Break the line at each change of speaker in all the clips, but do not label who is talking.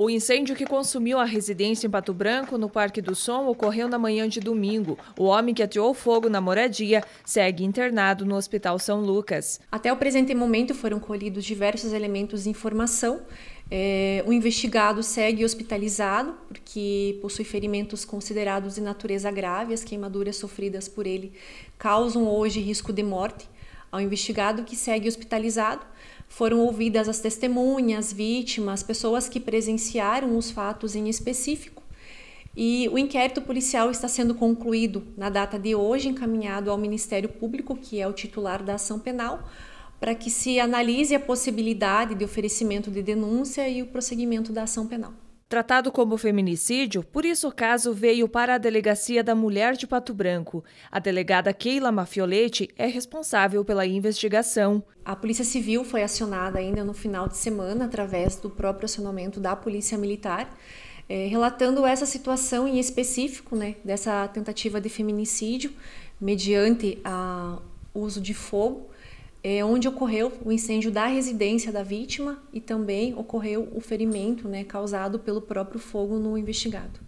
O incêndio que consumiu a residência em Pato Branco, no Parque do Som, ocorreu na manhã de domingo. O homem que atirou fogo na moradia segue internado no Hospital São Lucas.
Até o presente momento foram colhidos diversos elementos de informação. É, o investigado segue hospitalizado, porque possui ferimentos considerados de natureza grave. As queimaduras sofridas por ele causam hoje risco de morte ao investigado que segue hospitalizado. Foram ouvidas as testemunhas, vítimas, pessoas que presenciaram os fatos em específico. E o inquérito policial está sendo concluído na data de hoje, encaminhado ao Ministério Público, que é o titular da ação penal, para que se analise a possibilidade de oferecimento de denúncia e o prosseguimento da
ação penal. Tratado como feminicídio, por isso o caso veio para a Delegacia da Mulher de Pato Branco. A delegada Keila Mafioletti é responsável pela investigação.
A Polícia Civil foi acionada ainda no final de semana através do próprio acionamento da Polícia Militar, eh, relatando essa situação em específico, né, dessa tentativa de feminicídio mediante o uso de fogo é, onde ocorreu o incêndio da residência da vítima e também ocorreu o ferimento né, causado pelo próprio fogo no investigado.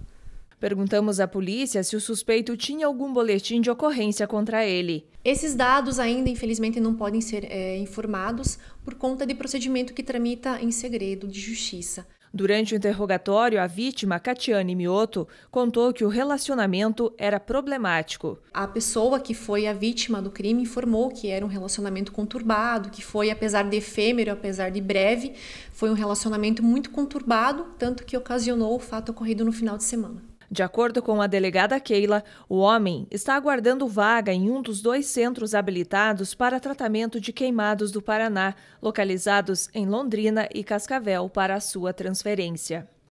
Perguntamos à polícia se o suspeito tinha algum boletim de ocorrência contra ele.
Esses dados ainda, infelizmente, não podem ser é, informados por conta de procedimento que tramita em segredo de justiça. Durante
o interrogatório, a vítima, Catiane Mioto, contou que o relacionamento era
problemático. A pessoa que foi a vítima do crime informou que era um relacionamento conturbado, que foi, apesar de efêmero, apesar de breve, foi um relacionamento muito conturbado, tanto que ocasionou o fato ocorrido no final de semana.
De acordo com a delegada Keila, o homem está aguardando vaga em um dos dois centros habilitados para tratamento de queimados do Paraná, localizados em Londrina e Cascavel, para a sua transferência.